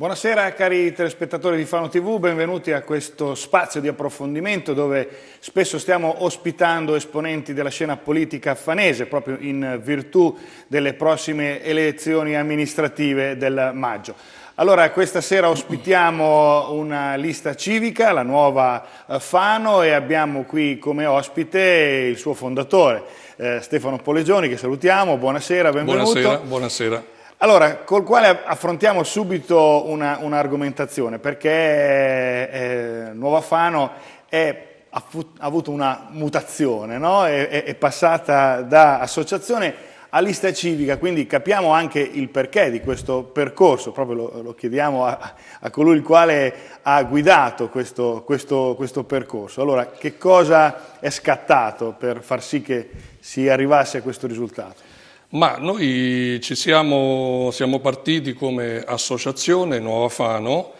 Buonasera cari telespettatori di Fano TV, benvenuti a questo spazio di approfondimento dove spesso stiamo ospitando esponenti della scena politica fanese proprio in virtù delle prossime elezioni amministrative del maggio. Allora, questa sera ospitiamo una lista civica, la nuova eh, Fano, e abbiamo qui come ospite il suo fondatore, eh, Stefano Polegioni, che salutiamo. Buonasera, benvenuto. Buonasera, buonasera. Allora, col quale affrontiamo subito un'argomentazione, perché eh, eh, Nuova Fano è, ha, ha, avuto una mutazione, no? è, è, è, passata da associazione a lista civica, quindi capiamo anche il perché di questo percorso, proprio lo, lo chiediamo a, a, colui il quale ha guidato questo, questo, questo percorso. Allora, che cosa è scattato per far sì che si arrivasse a questo risultato? Ma noi ci siamo, siamo partiti come associazione Nuova Fano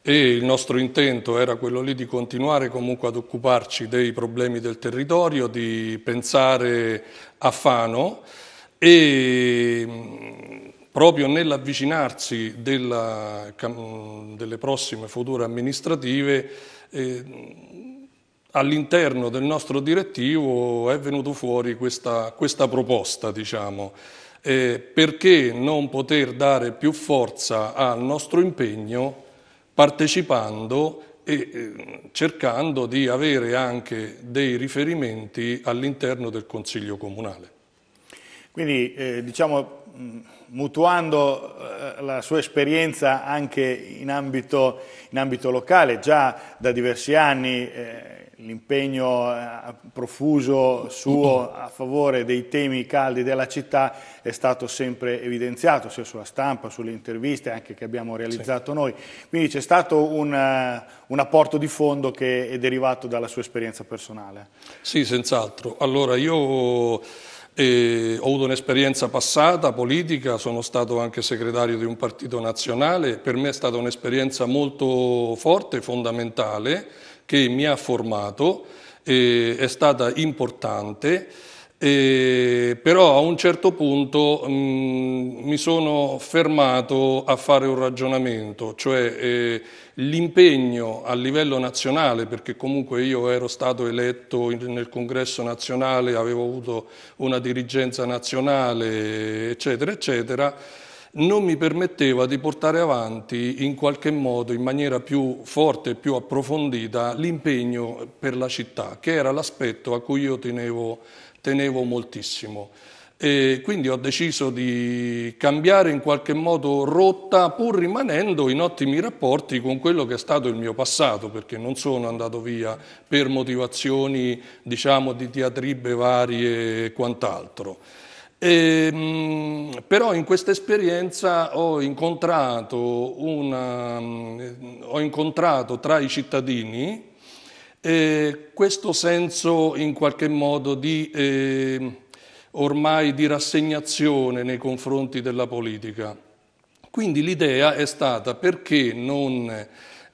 e il nostro intento era quello lì di continuare comunque ad occuparci dei problemi del territorio, di pensare a Fano e mm, proprio nell'avvicinarsi delle prossime future amministrative eh, all'interno del nostro direttivo è venuta fuori questa, questa proposta, diciamo. Eh, perché non poter dare più forza al nostro impegno partecipando e eh, cercando di avere anche dei riferimenti all'interno del Consiglio Comunale. Quindi eh, diciamo mutuando eh, la sua esperienza anche in ambito, in ambito locale, già da diversi anni eh, l'impegno eh, profuso suo a favore dei temi caldi della città è stato sempre evidenziato, sia sulla stampa, sulle interviste anche che abbiamo realizzato sì. noi. Quindi c'è stato un, eh, un, apporto di fondo che è derivato dalla sua esperienza personale. Sì, senz'altro. Allora io... Eh, ho avuto un'esperienza passata politica, sono stato anche segretario di un partito nazionale, per me è stata un'esperienza molto forte, fondamentale, che mi ha formato, eh, è stata importante. E però a un certo punto mh, mm, mi sono fermato a fare un ragionamento, cioè eh, l'impegno a livello nazionale, perché comunque io ero stato eletto in, nel congresso nazionale, avevo avuto una dirigenza nazionale, eccetera, eccetera non mi permetteva di portare avanti in qualche modo, in maniera più forte e più approfondita, l'impegno per la città, che era l'aspetto a cui io tenevo, tenevo moltissimo. E quindi ho deciso di cambiare in qualche modo rotta pur rimanendo in ottimi rapporti con quello che è stato il mio passato, perché non sono andato via per motivazioni diciamo, di diatribe varie e quant'altro. E, ehm, però in questa esperienza ho incontrato, una, mm, ho incontrato tra i cittadini eh, questo senso in qualche modo di, eh, ormai di rassegnazione nei confronti della politica. Quindi l'idea è stata perché non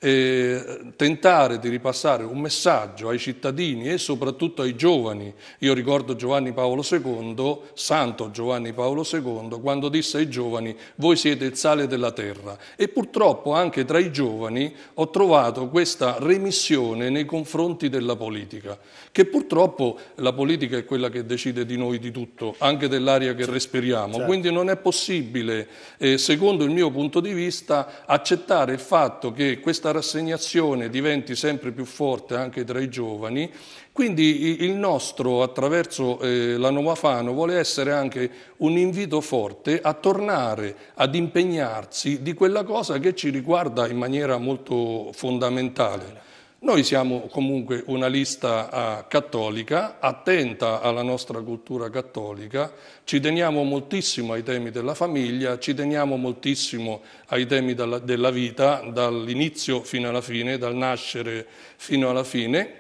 eh, tentare di ripassare un messaggio ai cittadini e soprattutto ai giovani. Io ricordo Giovanni Paolo II, santo Giovanni Paolo II, quando disse ai giovani voi siete il sale della terra e purtroppo anche tra i giovani ho trovato questa remissione nei confronti della politica, che purtroppo la politica è quella che decide di noi di tutto, anche dell'aria che respiriamo, certo. quindi non è possibile, eh, secondo il mio punto di vista, accettare il fatto che questa rassegnazione diventi sempre più forte anche tra i giovani. Quindi il nostro, attraverso eh, la Fano, vuole essere anche un invito forte a tornare ad impegnarsi di quella cosa che ci riguarda in maniera molto fondamentale. Noi siamo comunque una lista ah, cattolica, attenta alla nostra cultura cattolica, ci teniamo moltissimo ai temi della famiglia, ci teniamo moltissimo ai temi della vita, dall'inizio fino alla fine, dal nascere fino alla fine.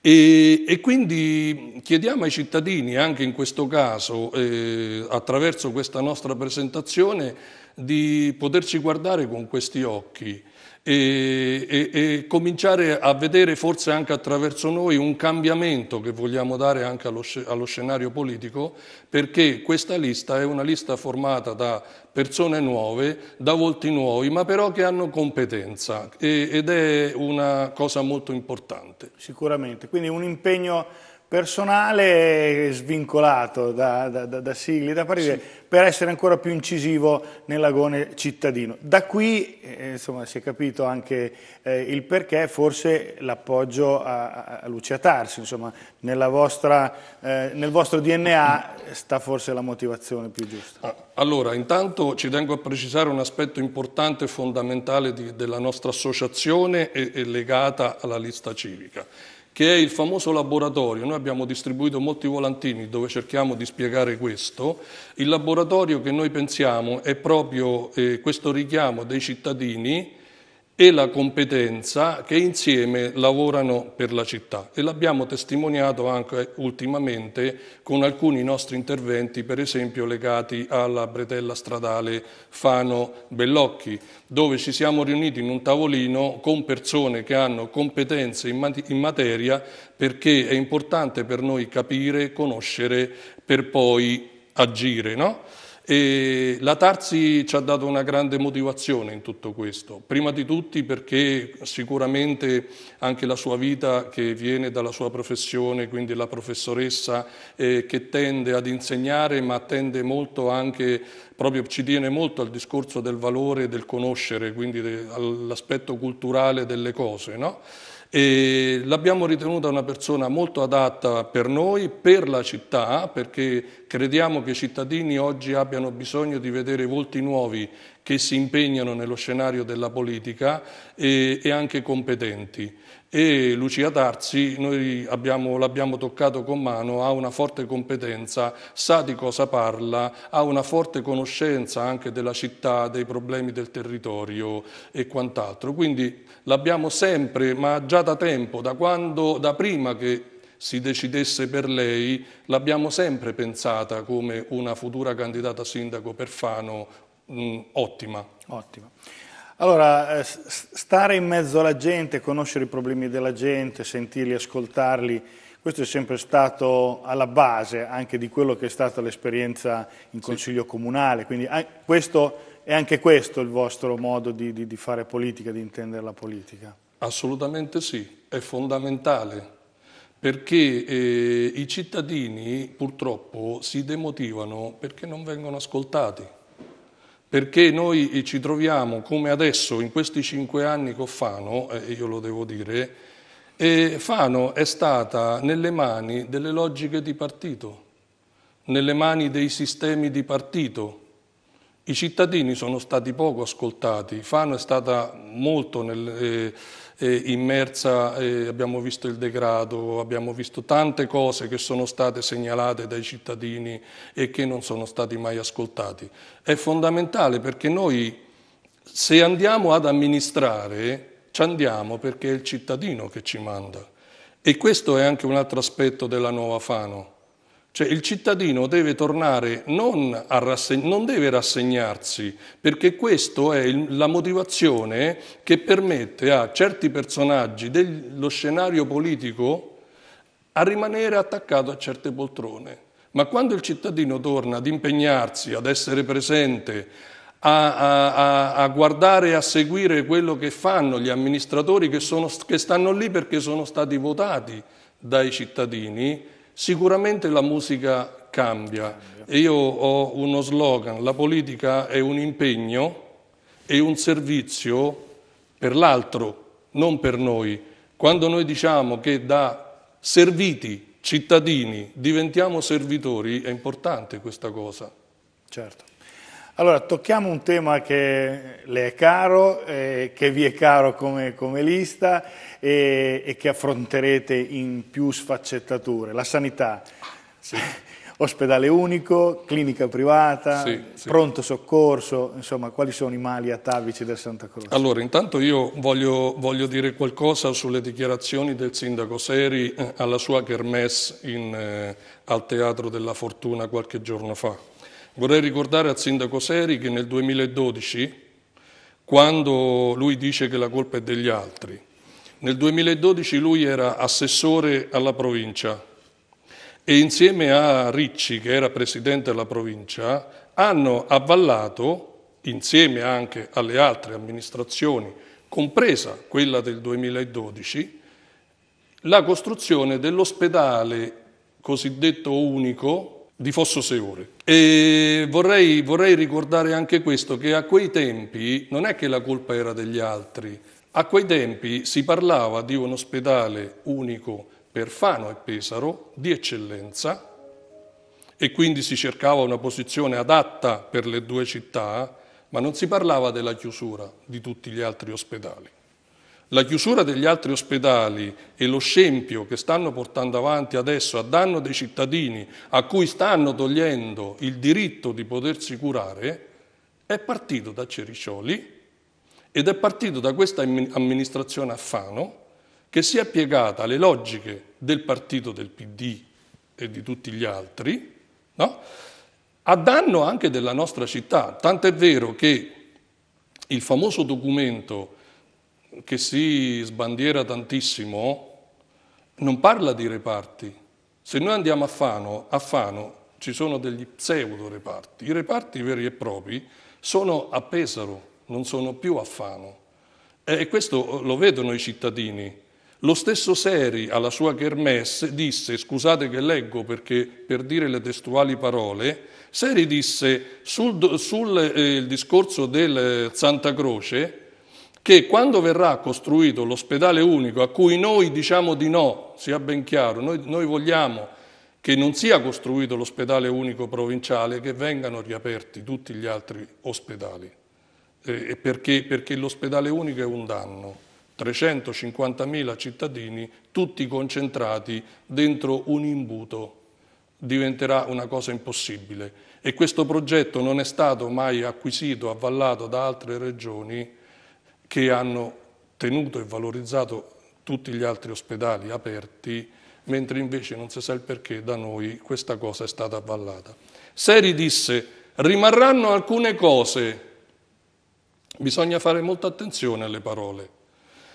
E, e, quindi chiediamo ai cittadini, anche in questo caso, eh, attraverso questa nostra presentazione, di poterci guardare con questi occhi e, e, e, cominciare a vedere forse anche attraverso noi un cambiamento che vogliamo dare anche allo, allo scenario politico, perché questa lista è una lista formata da persone nuove, da volti nuovi, ma però che hanno competenza e, ed è una cosa molto importante. Sicuramente, quindi un impegno personale svincolato da, da, da, da sigli, da pareri, sì. per essere ancora più incisivo nell'agone cittadino. Da qui eh, insomma, si è capito anche eh, il perché, forse l'appoggio a, a, Lucia Tarsi, insomma, vostra, eh, nel vostro DNA sta forse la motivazione più giusta. Ah, allora, intanto ci tengo a precisare un aspetto importante e fondamentale di, della nostra associazione e, e legata alla lista civica che è il famoso laboratorio, noi abbiamo distribuito molti volantini dove cerchiamo di spiegare questo, il laboratorio che noi pensiamo è proprio eh, questo richiamo dei cittadini e la competenza che insieme lavorano per la città e l'abbiamo testimoniato anche ultimamente con alcuni nostri interventi, per esempio legati alla bretella stradale Fano-Bellocchi, dove ci siamo riuniti in un tavolino con persone che hanno competenze in, mat- in materia perché è importante per noi capire, conoscere per poi agire. No? E la Tarsi ci ha dato una grande motivazione in tutto questo, prima di tutti perché sicuramente anche la sua vita che viene dalla sua professione, quindi la professoressa eh, che tende ad insegnare ma tende molto anche, proprio ci tiene molto al discorso del valore del conoscere, quindi de, all'aspetto culturale delle cose. No? E l'abbiamo ritenuta una persona molto adatta per noi, per la città, perché crediamo che i cittadini oggi abbiano bisogno di vedere volti nuovi che si impegnano nello scenario della politica e, e anche competenti. E Lucia Tarzi, noi l'abbiamo toccato con mano, ha una forte competenza, sa di cosa parla, ha una forte conoscenza anche della città, dei problemi del territorio e quant'altro. Quindi l'abbiamo sempre, ma già da tempo, da, quando, da prima che si decidesse per lei, l'abbiamo sempre pensata come una futura candidata a sindaco per Fano mh, mm, ottima. Ottima. Allora, eh, stare in mezzo alla gente, conoscere i problemi della gente, sentirli, ascoltarli, questo è sempre stato alla base anche di quello che è stata l'esperienza in Consiglio sì. Comunale, quindi ah, questo, è anche questo il vostro modo di, di, di fare politica, di intendere la politica? Assolutamente sì, è fondamentale, perché eh, i cittadini purtroppo si demotivano perché non vengono ascoltati perché noi ci troviamo come adesso in questi cinque anni con Fano, eh, io lo devo dire, e Fano è stata nelle mani delle logiche di partito, nelle mani dei sistemi di partito. I cittadini sono stati poco ascoltati, Fano è stata molto nel, eh, eh, immersa, eh, abbiamo visto il degrado, abbiamo visto tante cose che sono state segnalate dai cittadini e che non sono stati mai ascoltati. È fondamentale perché noi se andiamo ad amministrare ci andiamo perché è il cittadino che ci manda. E questo è anche un altro aspetto della nuova Fano. Cioè il cittadino deve tornare, non, rasseg- non deve rassegnarsi, perché questa è il, la motivazione che permette a certi personaggi dello scenario politico a rimanere attaccato a certe poltrone. Ma quando il cittadino torna ad impegnarsi, ad essere presente, a, a, a, guardare e a seguire quello che fanno gli amministratori che, sono, che stanno lì perché sono stati votati dai cittadini, Sicuramente la musica cambia. Io ho uno slogan, la politica è un impegno e un servizio per l'altro, non per noi. Quando noi diciamo che da serviti cittadini diventiamo servitori, è importante questa cosa. Certo. Allora, tocchiamo un tema che le è caro, eh, che vi è caro come, come lista e, e, che affronterete in più sfaccettature. La sanità, sì. ospedale unico, clinica privata, sì, sì. pronto soccorso, insomma, quali sono i mali atavici del Santa Croce? Allora, intanto io voglio, voglio dire qualcosa sulle dichiarazioni del sindaco Seri eh, alla sua kermesse eh, al Teatro della Fortuna qualche giorno fa. Vorrei ricordare al sindaco Seri che nel 2012, quando lui dice che la colpa è degli altri, nel 2012 lui era assessore alla provincia e insieme a Ricci, che era presidente della provincia, hanno avvallato, insieme anche alle altre amministrazioni, compresa quella del 2012, la costruzione dell'ospedale cosiddetto unico di Fosso Seore. E vorrei, vorrei, ricordare anche questo, che a quei tempi non è che la colpa era degli altri, a quei tempi si parlava di un ospedale unico per Fano e Pesaro di eccellenza e quindi si cercava una posizione adatta per le due città, ma non si parlava della chiusura di tutti gli altri ospedali. La chiusura degli altri ospedali e lo scempio che stanno portando avanti adesso a danno dei cittadini a cui stanno togliendo il diritto di potersi curare è partito da Ceriscioli ed è partito da questa amministrazione Affano che si è piegata alle logiche del partito del PD e di tutti gli altri, no? a danno anche della nostra città. Tant'è vero che il famoso documento che si sbandiera tantissimo non parla di reparti. Se noi andiamo a Fano, a Fano ci sono degli pseudo reparti. I reparti veri e propri sono a Pesaro, non sono più a Fano. E questo lo vedono i cittadini. Lo stesso Seri alla sua Kermesse disse, scusate che leggo perché per dire le testuali parole, Seri disse sul, sul eh, discorso del eh, Santa Croce, che quando verrà costruito l'ospedale unico a cui noi diciamo di no, sia ben chiaro, noi, noi vogliamo che non sia costruito l'ospedale unico provinciale, che vengano riaperti tutti gli altri ospedali, eh, perché, perché l'ospedale unico è un danno. 350.000 cittadini, tutti concentrati dentro un imbuto, diventerà una cosa impossibile. E questo progetto non è stato mai acquisito, avvallato da altre regioni, che hanno tenuto e valorizzato tutti gli altri ospedali aperti, mentre invece non si sa il perché da noi questa cosa è stata avvallata. Seri disse, rimarranno alcune cose, bisogna fare molta attenzione alle parole.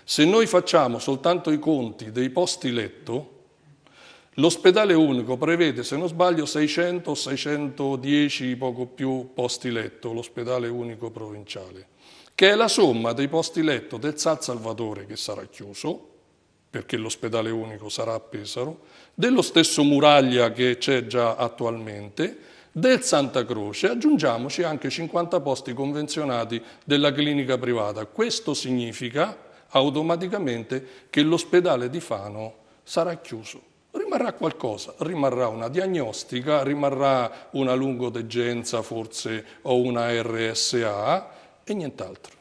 Se noi facciamo soltanto i conti dei posti letto, l'ospedale unico prevede, se non sbaglio, 600 o 610, poco più, posti letto, l'ospedale unico provinciale che è la somma dei posti letto del San Salvatore che sarà chiuso, perché l'ospedale unico sarà a Pesaro, dello stesso Muraglia che c'è già attualmente, del Santa Croce, aggiungiamoci anche 50 posti convenzionati della clinica privata. Questo significa automaticamente che l'ospedale di Fano sarà chiuso. Rimarrà qualcosa, rimarrà una diagnostica, rimarrà una lungodegenza forse o una RSA, e nient'altro.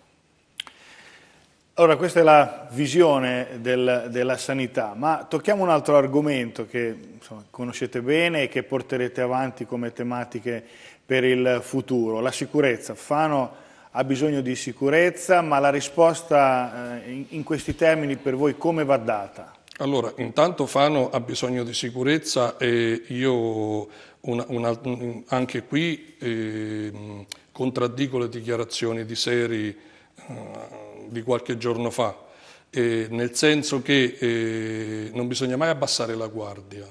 Allora, questa è la visione del, della sanità, ma tocchiamo un altro argomento che insomma, conoscete bene e che porterete avanti come tematiche per il futuro, la sicurezza. Fano ha bisogno di sicurezza, ma la risposta eh, in questi termini per voi come va data? Allora, intanto Fano ha bisogno di sicurezza e io una, una, anche qui eh, contraddico le dichiarazioni di Seri eh, di qualche giorno fa, eh, nel senso che eh, non bisogna mai abbassare la guardia.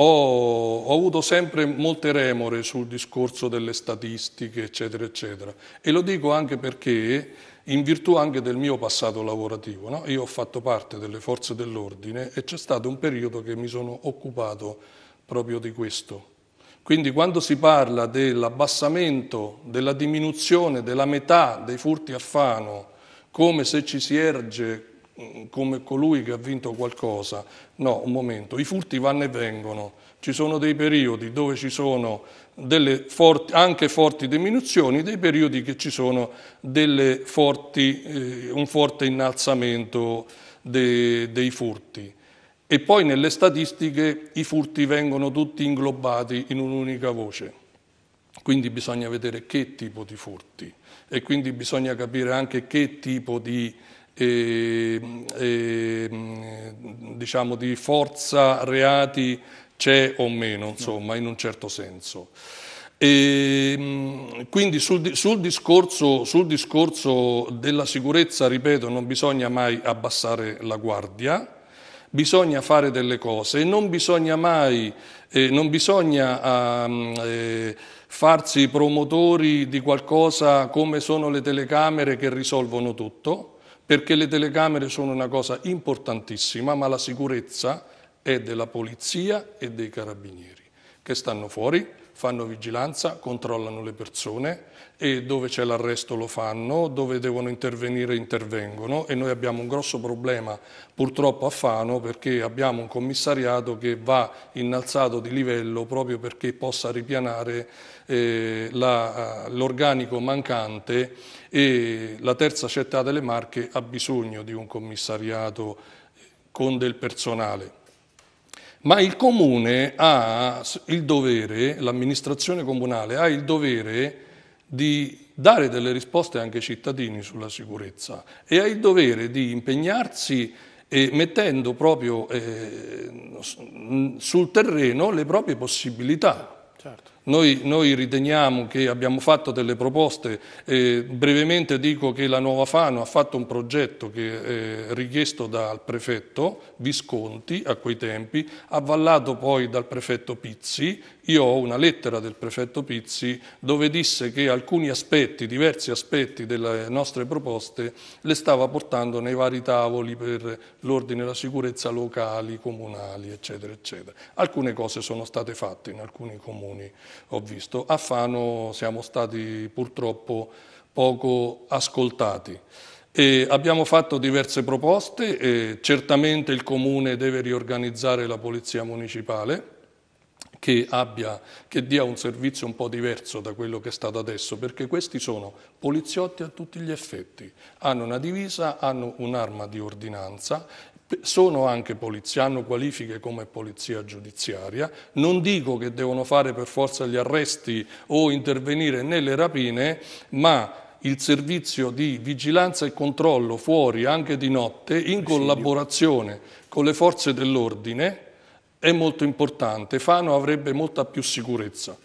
Ho, ho, avuto sempre molte remore sul discorso delle statistiche, eccetera, eccetera, e lo dico anche perché in virtù anche del mio passato lavorativo. No? Io ho fatto parte delle forze dell'ordine e c'è stato un periodo che mi sono occupato proprio di questo. Quindi quando si parla dell'abbassamento, della diminuzione della metà dei furti a fano, come se ci si erge mm, come colui che ha vinto qualcosa, no, un momento, i furti vanno e vengono, ci sono dei periodi dove ci sono forti, anche forti diminuzioni, dei periodi che ci sono forti, eh, un forte innalzamento de, dei furti. E poi nelle statistiche i furti vengono tutti inglobati in un'unica voce, quindi bisogna vedere che tipo di furti e quindi bisogna capire anche che tipo di, eh, eh, diciamo di forza reati c'è o meno, insomma, in un certo senso. E, ehm, quindi sul, sul, discorso, sul, discorso, della sicurezza, ripeto, non bisogna mai abbassare la guardia, bisogna fare delle cose, non bisogna mai, eh, non bisogna ehm, eh, farsi promotori di qualcosa come sono le telecamere che risolvono tutto, perché le telecamere sono una cosa importantissima, ma la sicurezza è della polizia e dei carabinieri che stanno fuori, fanno vigilanza, controllano le persone e dove c'è l'arresto lo fanno, dove devono intervenire intervengono e noi abbiamo un grosso problema purtroppo a Fano perché abbiamo un commissariato che va innalzato di livello proprio perché possa ripianare eh, eh l'organico mancante e la terza città delle Marche ha bisogno di un commissariato eh, con del personale ma il comune ha il dovere, l'amministrazione comunale ha il dovere di dare delle risposte anche ai cittadini sulla sicurezza e ha il dovere di impegnarsi e mettendo proprio eh, sul terreno le proprie possibilità. Certo. Noi, noi, riteniamo che abbiamo fatto delle proposte, eh, brevemente dico che la Nuova Fano ha fatto un progetto che, eh, richiesto dal prefetto Visconti a quei tempi, avvallato poi dal prefetto Pizzi, io ho una lettera del prefetto Pizzi dove disse che alcuni aspetti, diversi aspetti delle nostre proposte le stava portando nei vari tavoli per l'ordine e la sicurezza locali, comunali, eccetera, eccetera. Alcune cose sono state fatte in alcuni comuni, ho visto. A Fano siamo stati purtroppo poco ascoltati. E abbiamo fatto diverse proposte, certamente il Comune deve riorganizzare la Polizia Municipale, che, abbia, che dia un servizio un po' diverso da quello che è stato adesso, perché questi sono poliziotti a tutti gli effetti, hanno una divisa, hanno un'arma di ordinanza, sono anche polizia, hanno qualifiche come polizia giudiziaria, non dico che devono fare per forza gli arresti o intervenire nelle rapine, ma il servizio di vigilanza e controllo fuori anche di notte in collaborazione con le forze dell'ordine è molto importante, Fano avrebbe molta più sicurezza.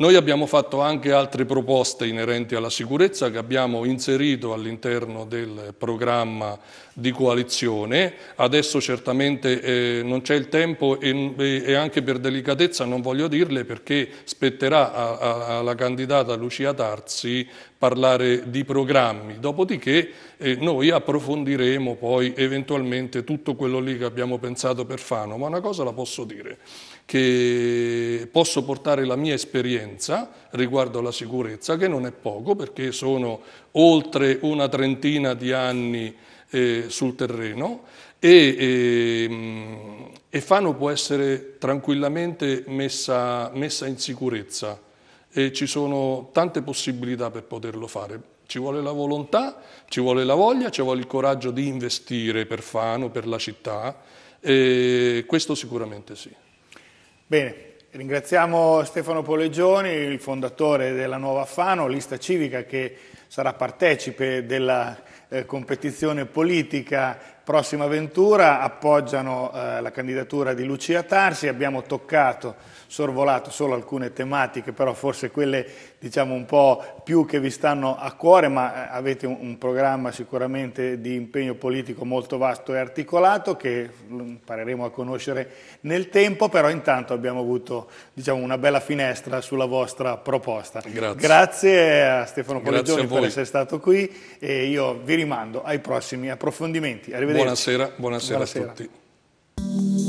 Noi abbiamo fatto anche altre proposte inerenti alla sicurezza che abbiamo inserito all'interno del programma di coalizione. Adesso certamente eh, non c'è il tempo e, e, anche per delicatezza non voglio dirle perché spetterà a, a, alla candidata Lucia Tarzi parlare di programmi. Dopodiché eh, noi approfondiremo poi eventualmente tutto quello lì che abbiamo pensato per Fano, ma una cosa la posso dire che posso portare la mia esperienza riguardo alla sicurezza, che non è poco perché sono oltre una trentina di anni eh, sul terreno e, e, ehm, e, Fano può essere tranquillamente messa, messa in sicurezza e ci sono tante possibilità per poterlo fare. Ci vuole la volontà, ci vuole la voglia, ci vuole il coraggio di investire per Fano, per la città, questo sicuramente sì. Bene, ringraziamo Stefano Polegioni, il fondatore della Nuova Fano, lista civica che sarà partecipe della eh, competizione politica Prossima Ventura, appoggiano eh, la candidatura di Lucia Tarsi, abbiamo toccato sorvolato solo alcune tematiche, però forse quelle diciamo un po' più che vi stanno a cuore, ma eh, avete un, un programma sicuramente di impegno politico molto vasto e articolato che mm, impareremo a conoscere nel tempo, però intanto abbiamo avuto diciamo, una bella finestra sulla vostra proposta. Grazie, Grazie a Stefano Poliggioni per essere stato qui e io vi rimando ai prossimi approfondimenti. Arrivederci. Buonasera, buonasera, buonasera. a tutti.